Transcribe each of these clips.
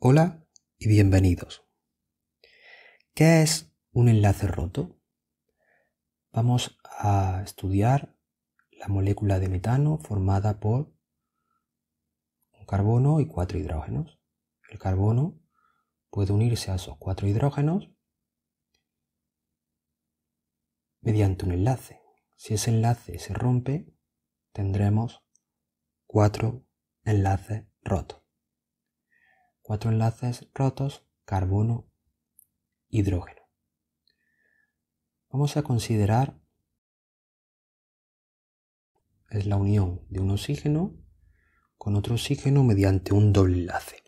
Hola y bienvenidos. ¿Qué es un enlace roto? Vamos a estudiar la molécula de metano formada por un carbono y cuatro hidrógenos. El carbono puede unirse a esos cuatro hidrógenos mediante un enlace. Si ese enlace se rompe, tendremos cuatro enlaces rotos cuatro enlaces rotos, carbono, hidrógeno. Vamos a considerar es la unión de un oxígeno con otro oxígeno mediante un doble enlace.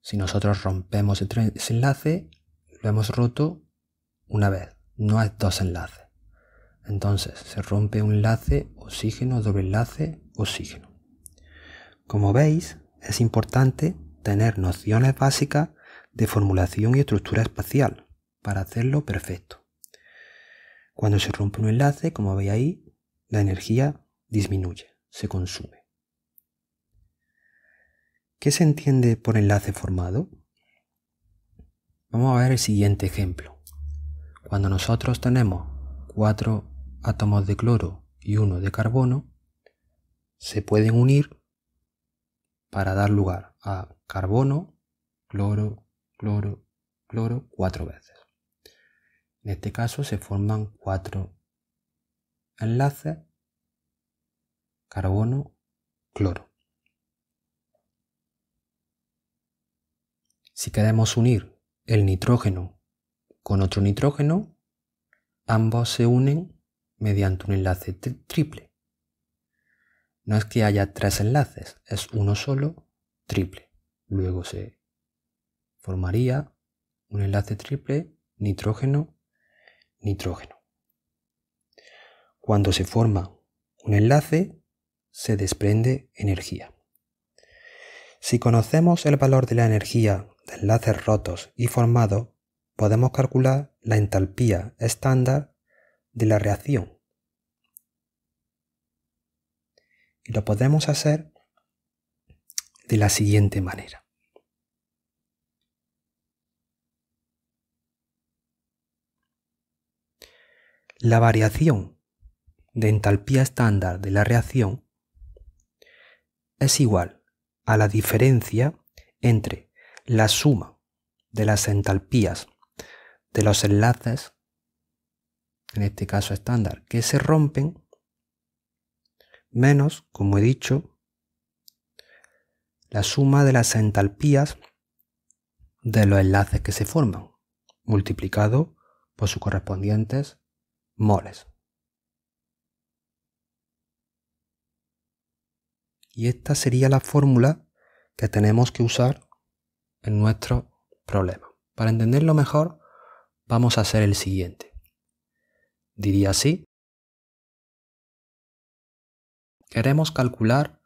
Si nosotros rompemos ese enlace, lo hemos roto una vez, no es dos enlaces. Entonces se rompe un enlace oxígeno, doble enlace, oxígeno. Como veis, es importante tener nociones básicas de formulación y estructura espacial para hacerlo perfecto. Cuando se rompe un enlace, como veis ahí, la energía disminuye, se consume. ¿Qué se entiende por enlace formado? Vamos a ver el siguiente ejemplo. Cuando nosotros tenemos cuatro átomos de cloro y uno de carbono, se pueden unir para dar lugar a carbono, cloro, cloro, cloro cuatro veces. En este caso se forman cuatro enlaces, carbono, cloro. Si queremos unir el nitrógeno con otro nitrógeno, ambos se unen mediante un enlace triple no es que haya tres enlaces, es uno solo, triple. Luego se formaría un enlace triple nitrógeno, nitrógeno. Cuando se forma un enlace, se desprende energía. Si conocemos el valor de la energía de enlaces rotos y formados, podemos calcular la entalpía estándar de la reacción Y lo podemos hacer de la siguiente manera. La variación de entalpía estándar de la reacción es igual a la diferencia entre la suma de las entalpías de los enlaces, en este caso estándar, que se rompen menos, como he dicho, la suma de las entalpías de los enlaces que se forman, multiplicado por sus correspondientes moles. Y esta sería la fórmula que tenemos que usar en nuestro problema. Para entenderlo mejor, vamos a hacer el siguiente. Diría así, Queremos calcular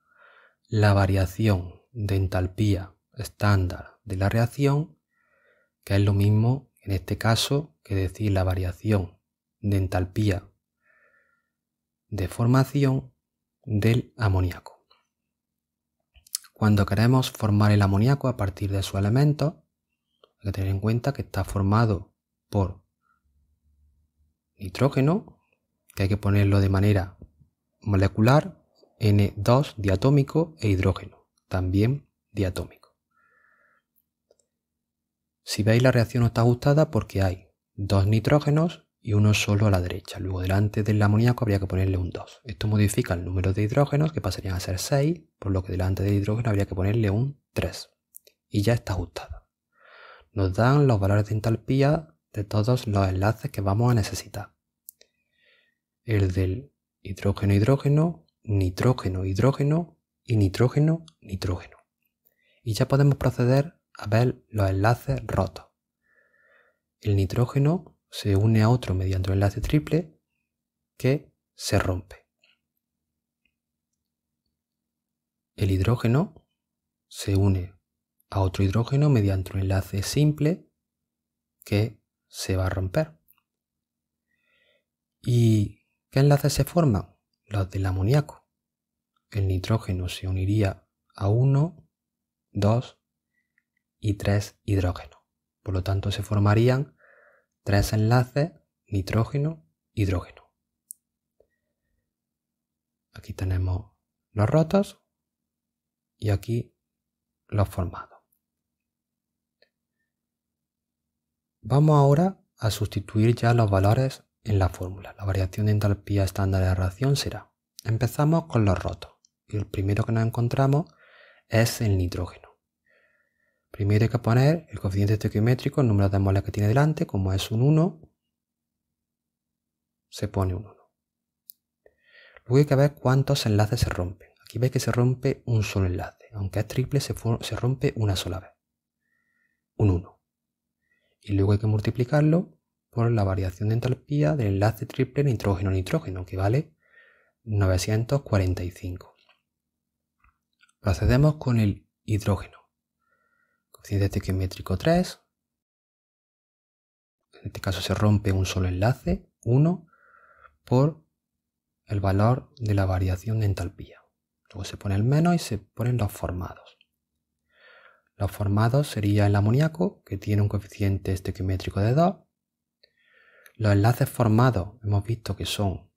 la variación de entalpía estándar de la reacción, que es lo mismo en este caso que decir la variación de entalpía de formación del amoníaco. Cuando queremos formar el amoníaco a partir de su elemento, hay que tener en cuenta que está formado por nitrógeno, que hay que ponerlo de manera molecular, N2 diatómico e hidrógeno, también diatómico. Si veis la reacción no está ajustada porque hay dos nitrógenos y uno solo a la derecha. Luego delante del amoníaco habría que ponerle un 2. Esto modifica el número de hidrógenos, que pasarían a ser 6, por lo que delante del hidrógeno habría que ponerle un 3. Y ya está ajustada. Nos dan los valores de entalpía de todos los enlaces que vamos a necesitar. El del hidrógeno-hidrógeno nitrógeno, hidrógeno y nitrógeno, nitrógeno. Y ya podemos proceder a ver los enlaces rotos. El nitrógeno se une a otro mediante un enlace triple que se rompe. El hidrógeno se une a otro hidrógeno mediante un enlace simple que se va a romper. ¿Y qué enlaces se forman? los del amoníaco. El nitrógeno se uniría a 1, 2 y 3 hidrógeno. Por lo tanto, se formarían tres enlaces nitrógeno, hidrógeno. Aquí tenemos los rotos y aquí los formados. Vamos ahora a sustituir ya los valores en la fórmula. La variación de entalpía estándar de la reacción será. Empezamos con los rotos. Y el primero que nos encontramos es el nitrógeno. Primero hay que poner el coeficiente estequiométrico, el número de moles que tiene delante, como es un 1, se pone un 1. Luego hay que ver cuántos enlaces se rompen. Aquí veis que se rompe un solo enlace. Aunque es triple, se, se rompe una sola vez. Un 1. Y luego hay que multiplicarlo por la variación de entalpía del enlace triple nitrógeno-nitrógeno, que vale 945. Procedemos con el hidrógeno. Coeficiente estequiométrico 3. En este caso se rompe un solo enlace, 1, por el valor de la variación de entalpía. Luego se pone el menos y se ponen los formados. Los formados sería el amoníaco, que tiene un coeficiente estequiométrico de 2, los enlaces formados hemos visto que son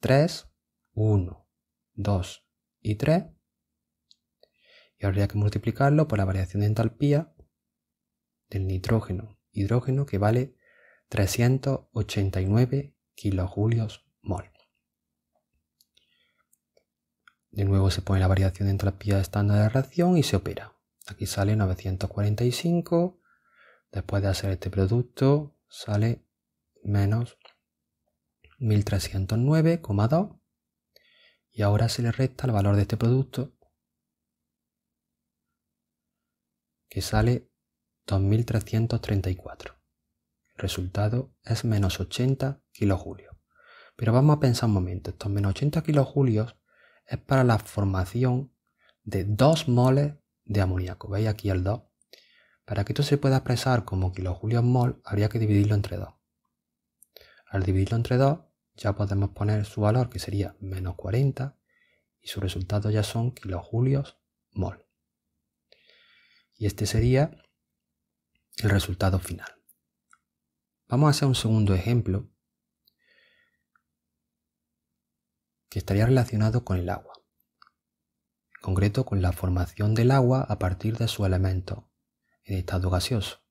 3, 1, 2 y 3. Y habría que multiplicarlo por la variación de entalpía del nitrógeno, hidrógeno que vale 389 kilojulios mol. De nuevo se pone la variación de entalpía estándar de reacción y se opera. Aquí sale 945. Después de hacer este producto sale menos 1309,2 y ahora se le resta el valor de este producto que sale 2334. El resultado es menos 80 kilojulios. Pero vamos a pensar un momento, estos menos 80 kilojulios es para la formación de 2 moles de amoníaco. ¿Veis aquí el 2? Para que esto se pueda expresar como kilojulios mol, habría que dividirlo entre 2. Al dividirlo entre 2 ya podemos poner su valor que sería menos 40 y su resultado ya son kilojulios mol. Y este sería el resultado final. Vamos a hacer un segundo ejemplo que estaría relacionado con el agua, en concreto con la formación del agua a partir de su elemento en estado gaseoso.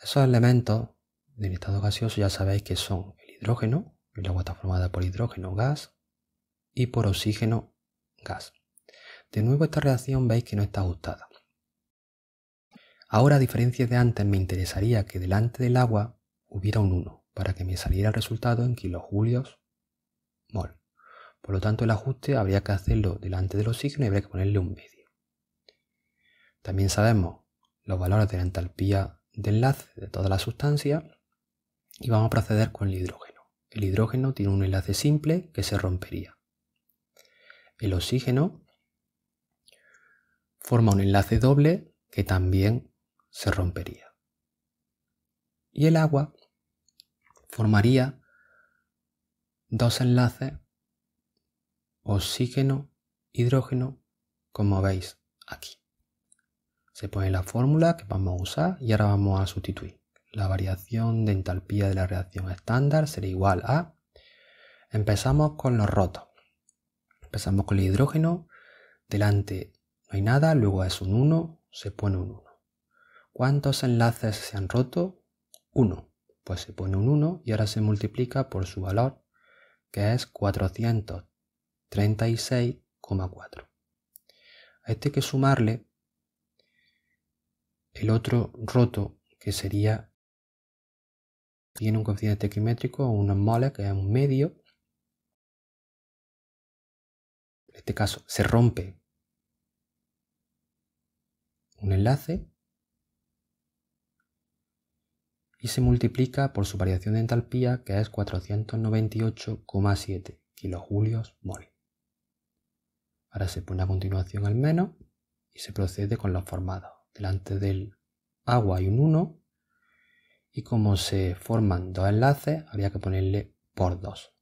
Esos elementos del estado gaseoso ya sabéis que son el hidrógeno, el agua está formada por hidrógeno gas y por oxígeno gas. De nuevo esta reacción veis que no está ajustada. Ahora, a diferencia de antes, me interesaría que delante del agua hubiera un 1 para que me saliera el resultado en kilojulios mol. Por lo tanto, el ajuste habría que hacerlo delante del oxígeno y habría que ponerle un medio. También sabemos los valores de la entalpía de enlace de toda la sustancia y vamos a proceder con el hidrógeno. El hidrógeno tiene un enlace simple que se rompería. El oxígeno forma un enlace doble que también se rompería. Y el agua formaría dos enlaces oxígeno, hidrógeno, como veis aquí. Se pone la fórmula que vamos a usar y ahora vamos a sustituir la variación de entalpía de la reacción estándar será igual a... Empezamos con los rotos. Empezamos con el hidrógeno. Delante no hay nada, luego es un 1, se pone un 1. ¿Cuántos enlaces se han roto? 1. Pues se pone un 1 y ahora se multiplica por su valor, que es 436,4. A este hay que sumarle el otro roto, que sería tiene un coeficiente equimétrico, una moles, que es un medio. En este caso, se rompe un enlace y se multiplica por su variación de entalpía, que es 498,7 kilojulios mol. Ahora se pone a continuación al menos y se procede con los formados. Delante del agua hay un 1, y como se forman dos enlaces, habría que ponerle por 2.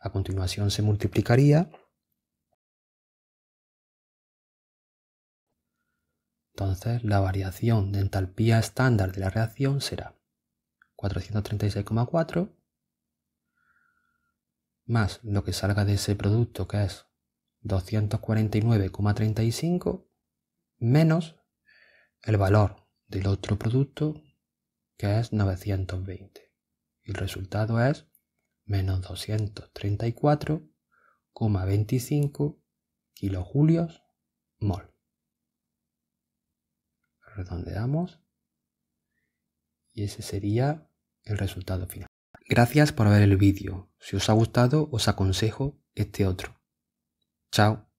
A continuación se multiplicaría. Entonces la variación de entalpía estándar de la reacción será 436,4 más lo que salga de ese producto que es 249,35 menos el valor del otro producto que es 920. Y el resultado es menos 234,25 kilojulios mol. Redondeamos y ese sería el resultado final. Gracias por ver el vídeo. Si os ha gustado, os aconsejo este otro. Chao.